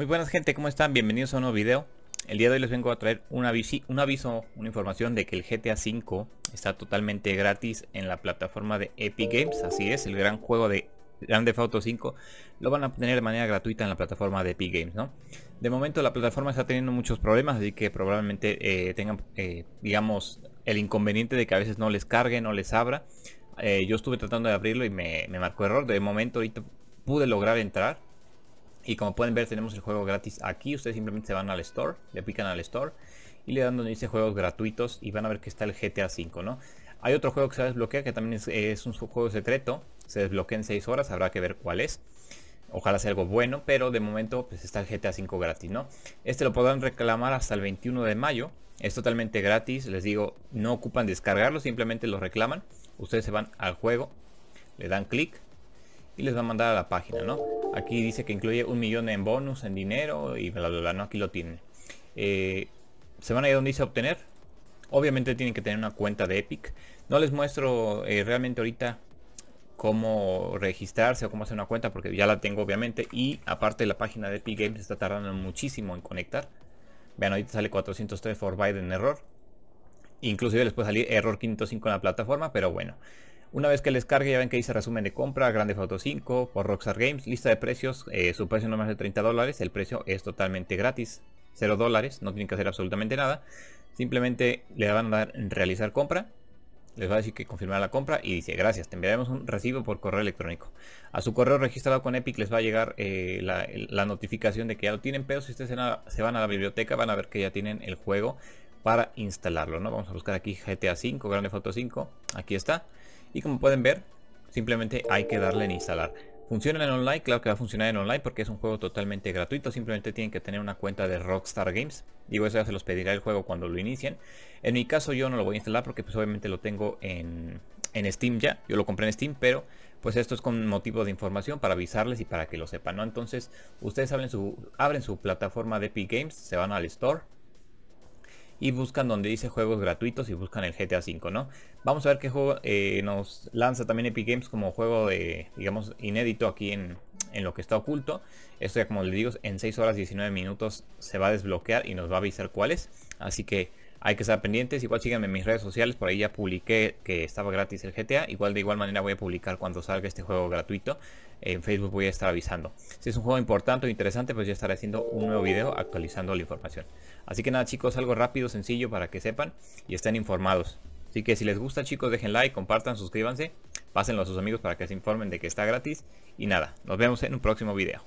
Muy buenas gente, ¿cómo están? Bienvenidos a un nuevo video. El día de hoy les vengo a traer un, aviso, una información de que el GTA V está totalmente gratis en la plataforma de Epic Games. Así es, el gran juego de Grand Theft Auto 5 lo van a tener de manera gratuita en la plataforma de Epic Games, ¿no? De momento la plataforma está teniendo muchos problemas, así que probablemente eh, tengan, eh, digamos, el inconveniente de que a veces no les cargue, no les abra. Eh, yo estuve tratando de abrirlo y me, me marcó error. De momento ahorita pude lograr entrar y como pueden ver tenemos el juego gratis aquí, ustedes simplemente se van al store, le pican al store y le dan donde dice juegos gratuitos y van a ver que está el GTA V, ¿no? Hay otro juego que se desbloquea que también es, un juego secreto, se desbloquea en 6 horas, habrá que ver cuál es. Ojalá sea algo bueno, pero de momento pues está el GTA V gratis, ¿no? Este lo podrán reclamar hasta el 21 de mayo, es totalmente gratis, les digo, no ocupan descargarlo, simplemente lo reclaman. Ustedes se van al juego, le dan clic y les va a mandar a la página, ¿no? Aquí dice que incluye un millón en bonus, en dinero y bla bla no, aquí lo tiene. Eh, se van a ir donde dice obtener. Obviamente tienen que tener una cuenta de Epic. No les muestro eh, realmente ahorita cómo registrarse o cómo hacer una cuenta porque ya la tengo obviamente y aparte la página de Epic Games está tardando muchísimo en conectar. Vean, ahorita sale 403 for Biden error. Inclusive les puede salir error 505 en la plataforma, pero bueno. Una vez que les cargue ya ven que dice resumen de compra, Grande foto 5, por Rockstar Games, lista de precios, eh, su precio no más de 30 dólares, el precio es totalmente gratis, 0 dólares, no tienen que hacer absolutamente nada, simplemente le van a dar en realizar compra, les va a decir que confirmar la compra y dice gracias, te enviaremos un recibo por correo electrónico. A su correo registrado con Epic les va a llegar eh, la, la, notificación de que ya lo tienen, pero si ustedes se van a la biblioteca van a ver que ya tienen el juego para instalarlo, ¿no? Vamos a buscar aquí GTA 5, Grande Foto 5, aquí está. Y como pueden ver, simplemente hay que darle en instalar. ¿Funciona en online? Claro que va a funcionar en online porque es un juego totalmente gratuito. Simplemente tienen que tener una cuenta de Rockstar Games. Digo, eso ya se los pedirá el juego cuando lo inicien. En mi caso yo no lo voy a instalar porque pues obviamente lo tengo en, Steam ya. Yo lo compré en Steam, pero pues esto es con motivo de información para avisarles y para que lo sepan, ¿no? Entonces, ustedes abren su, abren su plataforma de Epic Games, se van al store y buscan donde dice juegos gratuitos y buscan el GTA V, ¿no? Vamos a ver qué juego eh, nos lanza también Epic Games como juego de, digamos, inédito aquí en, lo que está oculto. Esto ya como les digo, en 6 horas 19 minutos se va a desbloquear y nos va a avisar cuáles. Así que hay que estar pendientes. Igual síganme en mis redes sociales, por ahí ya publiqué que estaba gratis el GTA. Igual de igual manera voy a publicar cuando salga este juego gratuito. En Facebook voy a estar avisando. Si es un juego importante o interesante, pues ya estaré haciendo un nuevo video actualizando la información. Así que nada chicos, algo rápido, sencillo para que sepan y estén informados. Así que si les gusta chicos, dejen like, compartan, suscríbanse, pásenlo a sus amigos para que se informen de que está gratis. Y nada, nos vemos en un próximo video.